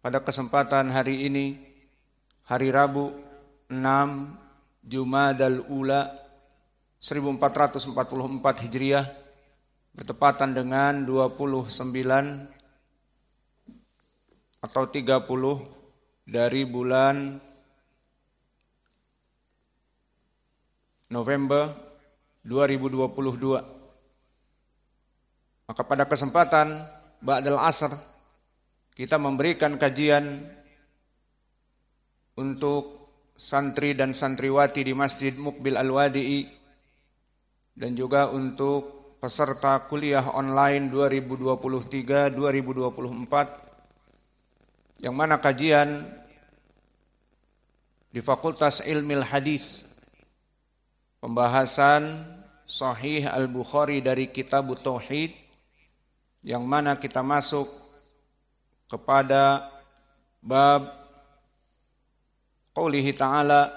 pada kesempatan hari ini hari Rabu 6 Jumadal Ula 1444 Hijriah bertepatan dengan 29 atau 30 dari bulan November 2022. Maka pada kesempatan Ba'dal Asr kita memberikan kajian untuk santri dan santriwati di Masjid Mukbil Al-Wadi'i dan juga untuk peserta kuliah online 2023-2024 yang mana kajian di Fakultas Ilmu Hadis pembahasan Sahih Al-Bukhari dari Kitab Tauhid yang mana kita masuk kepada bab qaulihi ta'ala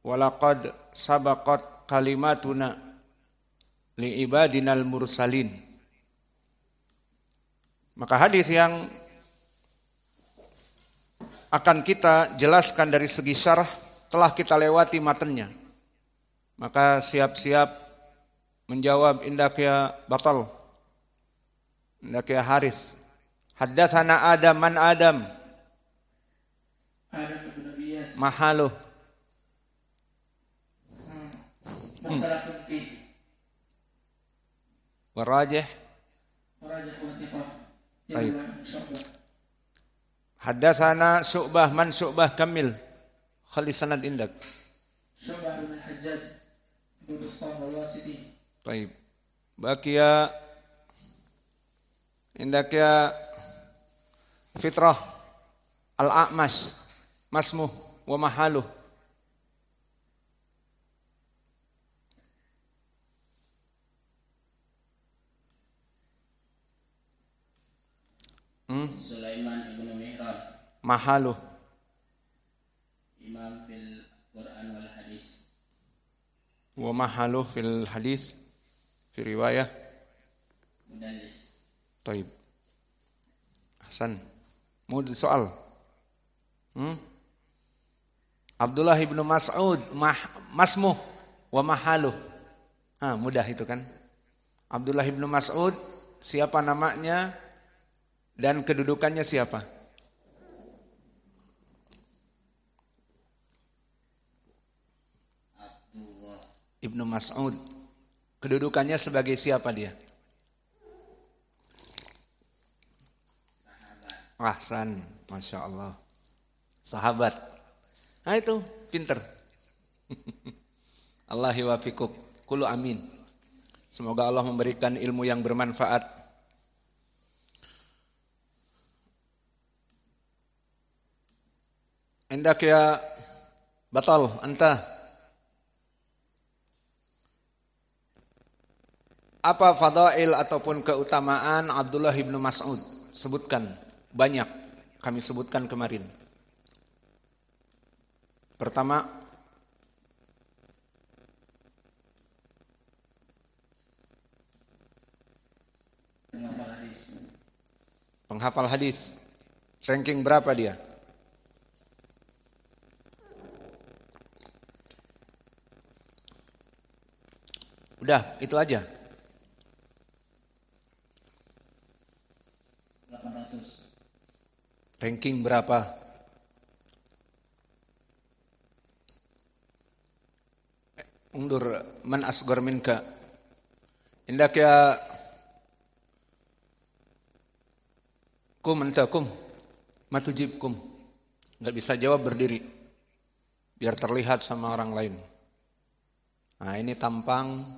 walaqad sabaqat kalimatuna li ibadinal mursalin maka hadis yang akan kita jelaskan dari segi syarah telah kita lewati matanya maka siap-siap menjawab indakya batal indakya haris Haddatsana Adam man Adam. Adam Mahaluh. Hmm. Hmm. Warajih. Warajih Haddatsana Su'bah man Syu'bah Kamil. Khali sanad indak. Su'bah bin Hajjaj Baik fitrah al-a'mas masmuh wa mahaluh Hmm? Sulaiman ibnu Mihrab Mahaluh. Imam fil Quran wal hadis. Wa mahaluh fil hadis fi riwayah. Mudallis. طيب Hasan. Mau soal. Hmm? Abdullah ibnu Mas'ud, mah, masmuh wa mahaluh. Ah, mudah itu kan. Abdullah ibnu Mas'ud, siapa namanya dan kedudukannya siapa? Ibnu Mas'ud. Kedudukannya sebagai siapa dia? Ahsan, Masya Allah. Sahabat. Nah itu, pinter. Allahi wafikum. Kulu amin. Semoga Allah memberikan ilmu yang bermanfaat. عندك ya batal entah. apa fadail ataupun keutamaan Abdullah ibnu Mas'ud sebutkan banyak kami sebutkan kemarin. Pertama, penghafal hadis. Ranking berapa dia? Udah, itu aja. Ranking berapa? Eh, undur man asgar minka. Indak ya kum antakum kum. Enggak bisa jawab berdiri. Biar terlihat sama orang lain. Nah, ini tampang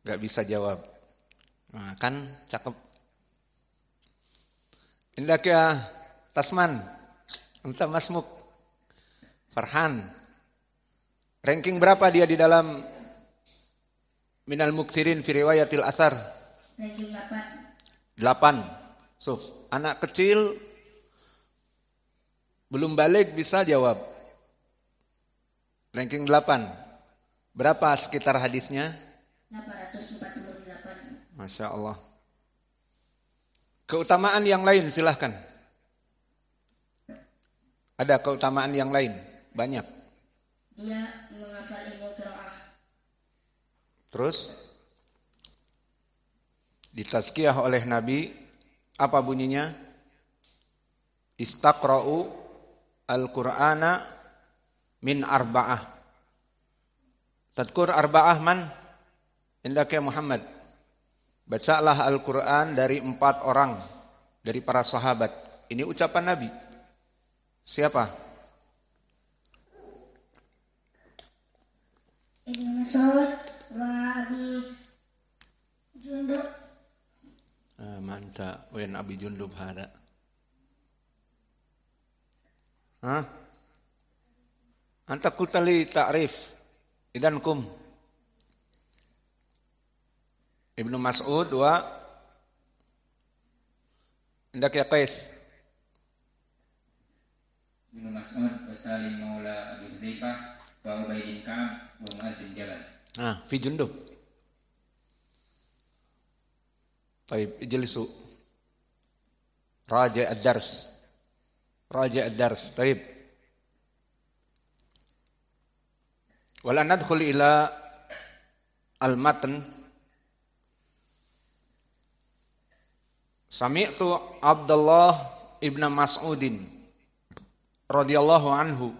enggak bisa jawab. Nah, kan cakep ya Tasman, entah Masmuk, Farhan. Ranking berapa dia di dalam Minal Muktirin fi riwayatil asar? Ranking 8. 8. So, anak kecil belum balik bisa jawab. Ranking 8. Berapa sekitar hadisnya? 848. Masya Allah. Keutamaan yang lain silahkan. Ada keutamaan yang lain, banyak. Dia menghafal ilmu qiraah. Terus ditazkiyah oleh Nabi apa bunyinya? Istaqra'u al-Qur'ana min arba'ah. Tadkur arba'ah man? Indaka Muhammad. Bacalah Al-Quran dari empat orang, dari para sahabat. Ini ucapan Nabi. Siapa? Ibn Mas'ud, Abi Jundub. mantap. Wen Abi Jundub ada. Hah? Anta kutali ta'rif. Idan kum. Ibnu Mas'ud wa Indak ya Qais. Ibnu Mas'ud wa Salim Maula Abi Hudzaifah wa Ubay bin Ka'ab wa Mu'adz bin Jabal. Ah, fi jundub. Baik, ijlisu. Raja ad-dars. Raja ad-dars. Baik. Wala nadkhul ila al-matn Sami'tu Abdullah ibn Mas'udin radhiyallahu anhu.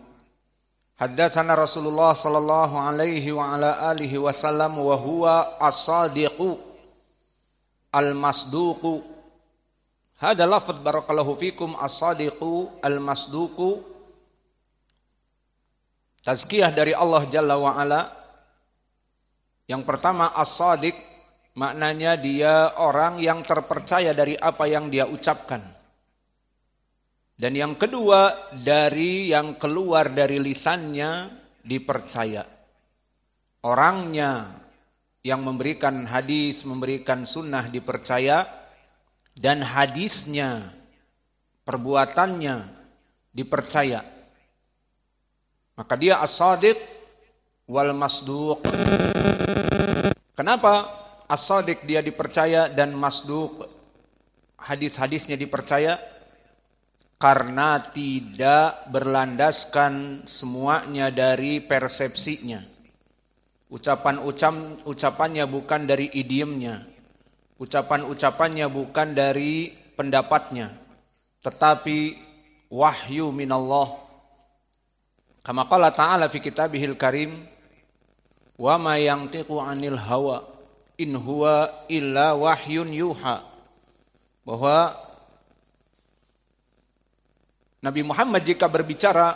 Haddatsana Rasulullah sallallahu alaihi wa ala alihi wasallam wa huwa as-sadiqu al-masduqu. Hada lafadz barakallahu fikum as-sadiqu al-masduqu. Tazkiyah dari Allah Jalla wa Ala. Yang pertama as-sadiq Maknanya dia orang yang terpercaya dari apa yang dia ucapkan. Dan yang kedua, dari yang keluar dari lisannya dipercaya. Orangnya yang memberikan hadis, memberikan sunnah dipercaya dan hadisnya, perbuatannya dipercaya. Maka dia as-sadiq wal masduq. Kenapa? as-sadiq dia dipercaya dan Masduq hadis-hadisnya dipercaya karena tidak berlandaskan semuanya dari persepsinya. Ucapan-ucapan ucapannya bukan dari idiomnya. Ucapan-ucapannya bukan dari pendapatnya. Tetapi wahyu minallah. Kama qala ta'ala fi kitabihil karim wa ma yantiqu 'anil hawa in huwa illa wahyun yuha bahwa Nabi Muhammad jika berbicara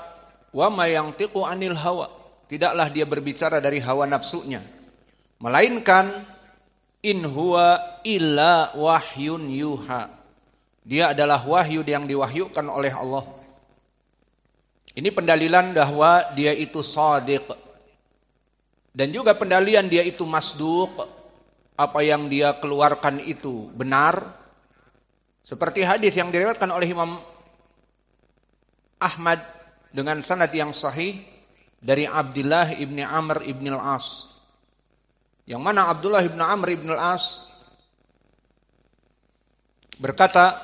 wa ma tiku anil hawa tidaklah dia berbicara dari hawa nafsunya melainkan in huwa illa wahyun yuha dia adalah wahyu yang diwahyukan oleh Allah ini pendalilan bahwa dia itu sadiq dan juga pendalian dia itu masduq apa yang dia keluarkan itu benar seperti hadis yang diriwayatkan oleh Imam Ahmad dengan sanad yang sahih dari Abdullah ibni Amr ibni Al-As yang mana Abdullah ibni Amr ibni Al-As berkata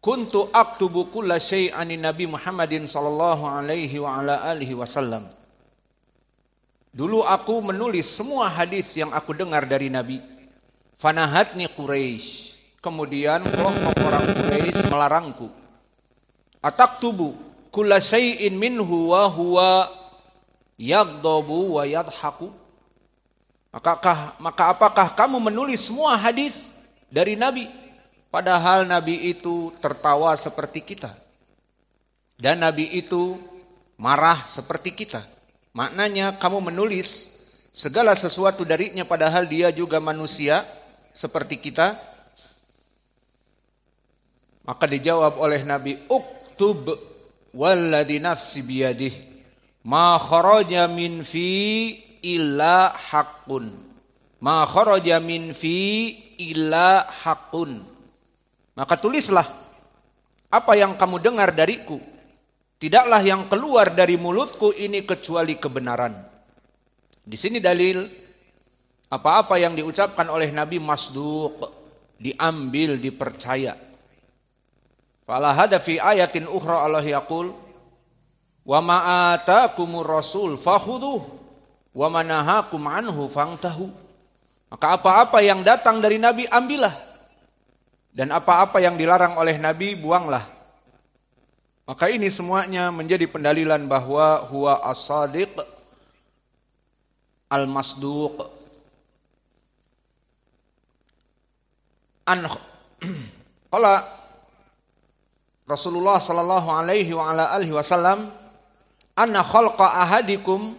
kuntu aktubu kulla ani Nabi Muhammadin sallallahu alaihi wa ala alihi wasallam Dulu aku menulis semua hadis yang aku dengar dari Nabi. Fanahatni Quraisy. Kemudian kelompok orang Quraisy melarangku. Atak tubuh Kula syai'in minhu wa huwa yagdobu wa yadhaku. Makakah, maka apakah kamu menulis semua hadis dari Nabi? Padahal Nabi itu tertawa seperti kita. Dan Nabi itu marah seperti kita. Maknanya kamu menulis segala sesuatu darinya padahal dia juga manusia seperti kita. Maka dijawab oleh Nabi, "Uktub walladhi nafsi biyadih ma kharaja min fi illa haqqun." Ma kharaja min fi illa haqqun. Maka tulislah apa yang kamu dengar dariku Tidaklah yang keluar dari mulutku ini kecuali kebenaran. Di sini dalil apa-apa yang diucapkan oleh Nabi masduq, diambil, dipercaya. Fala hada fi ayatin ukhra Allah yaqul wa ma rasul fakhudhuh wa manahakum anhu fangtahu. Maka apa-apa yang datang dari Nabi ambillah dan apa-apa yang dilarang oleh Nabi buanglah. Maka ini semuanya menjadi pendalilan bahwa huwa as-sadiq al-masduq an qala Rasulullah sallallahu alaihi wa ala alihi wasallam anna khalqa ahadikum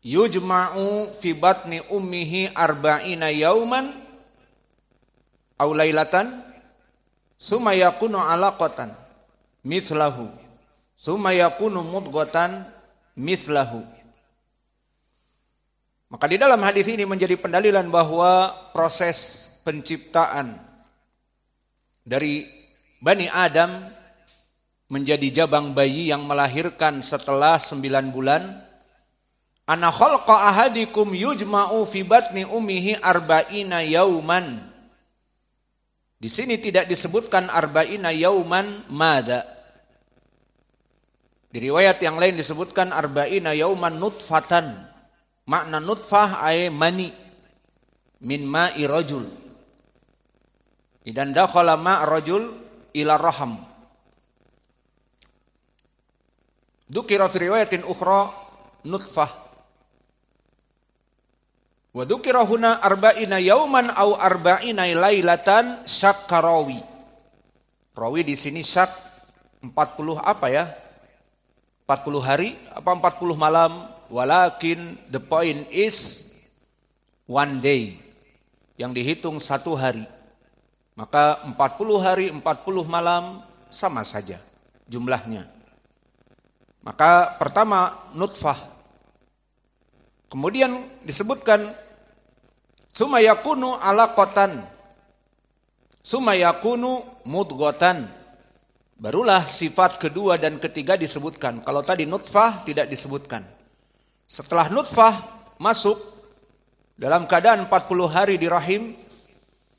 yujma'u fi batni ummihi arba'ina yauman aw lailatan summa yakunu alaqatan mislahu. Summa yakunu mudghatan mislahu. Maka di dalam hadis ini menjadi pendalilan bahwa proses penciptaan dari Bani Adam menjadi jabang bayi yang melahirkan setelah sembilan bulan Ana khalqa ahadikum yujma'u fi batni umihi arba'ina yauman. Di sini tidak disebutkan arba'ina yauman mada. Di riwayat yang lain disebutkan arba'ina yauman nutfatan. Makna nutfah ay mani min ma'i rajul. Idan dakhala ma' rajul ila raham. Dukira fi riwayatin ukhra nutfah Wadukirahuna arba'ina yauman au arba'ina lailatan syakkarawi. Rawi di sini syak 40 apa ya? 40 hari apa 40 malam? Walakin the point is one day. Yang dihitung satu hari. Maka 40 hari, 40 malam sama saja jumlahnya. Maka pertama nutfah Kemudian disebutkan sumayakunu alaqatan sumayakunu mudghatan. Barulah sifat kedua dan ketiga disebutkan. Kalau tadi nutfah tidak disebutkan. Setelah nutfah masuk dalam keadaan 40 hari di rahim,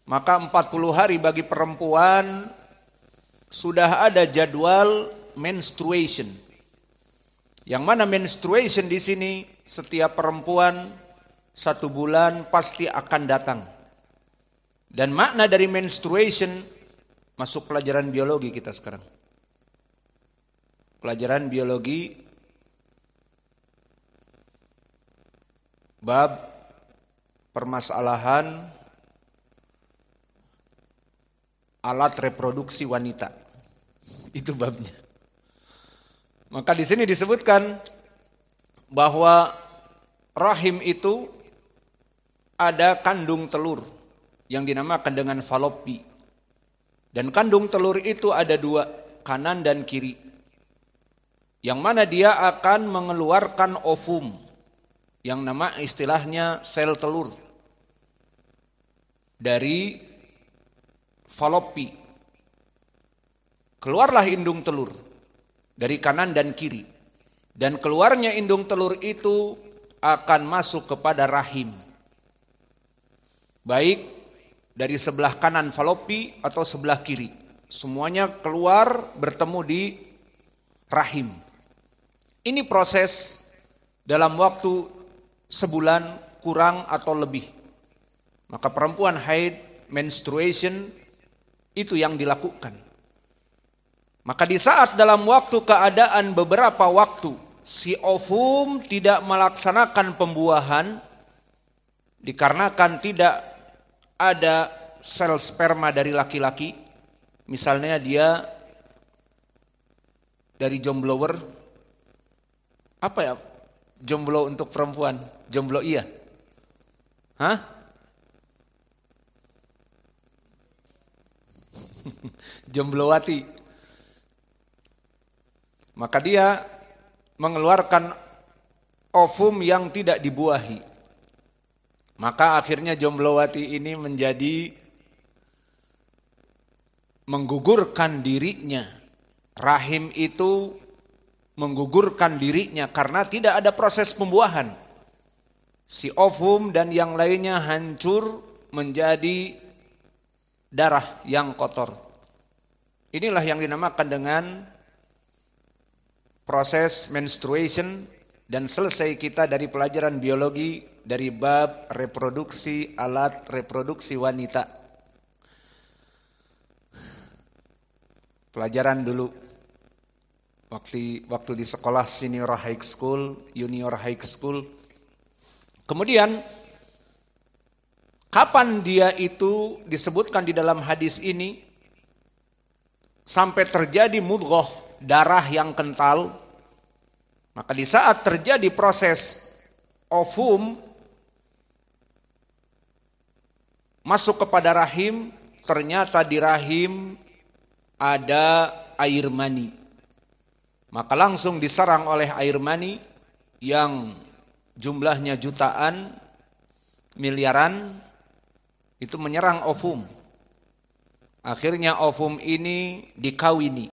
maka 40 hari bagi perempuan sudah ada jadwal menstruation. Yang mana menstruation di sini setiap perempuan satu bulan pasti akan datang. Dan makna dari menstruation masuk pelajaran biologi kita sekarang. Pelajaran biologi bab permasalahan alat reproduksi wanita. Itu babnya. Maka di sini disebutkan bahwa rahim itu ada kandung telur yang dinamakan dengan falopi. Dan kandung telur itu ada dua, kanan dan kiri. Yang mana dia akan mengeluarkan ovum yang nama istilahnya sel telur dari falopi. Keluarlah indung telur dari kanan dan kiri. Dan keluarnya indung telur itu akan masuk kepada rahim. Baik dari sebelah kanan falopi atau sebelah kiri. Semuanya keluar bertemu di rahim. Ini proses dalam waktu sebulan kurang atau lebih. Maka perempuan haid, menstruation, itu yang dilakukan. Maka di saat dalam waktu keadaan beberapa waktu si ovum tidak melaksanakan pembuahan dikarenakan tidak ada sel sperma dari laki-laki. Misalnya dia dari jomblower apa ya? Jomblo untuk perempuan, jomblo iya. Hah? Jomblowati. Maka dia mengeluarkan ovum yang tidak dibuahi. Maka akhirnya jomblowati ini menjadi menggugurkan dirinya. Rahim itu menggugurkan dirinya karena tidak ada proses pembuahan. Si ovum dan yang lainnya hancur menjadi darah yang kotor. Inilah yang dinamakan dengan proses menstruation dan selesai kita dari pelajaran biologi dari bab reproduksi alat reproduksi wanita. Pelajaran dulu waktu waktu di sekolah senior high school, junior high school. Kemudian kapan dia itu disebutkan di dalam hadis ini sampai terjadi mudghah darah yang kental. Maka di saat terjadi proses ovum masuk kepada rahim, ternyata di rahim ada air mani. Maka langsung diserang oleh air mani yang jumlahnya jutaan, miliaran, itu menyerang ovum. Akhirnya ovum ini dikawini.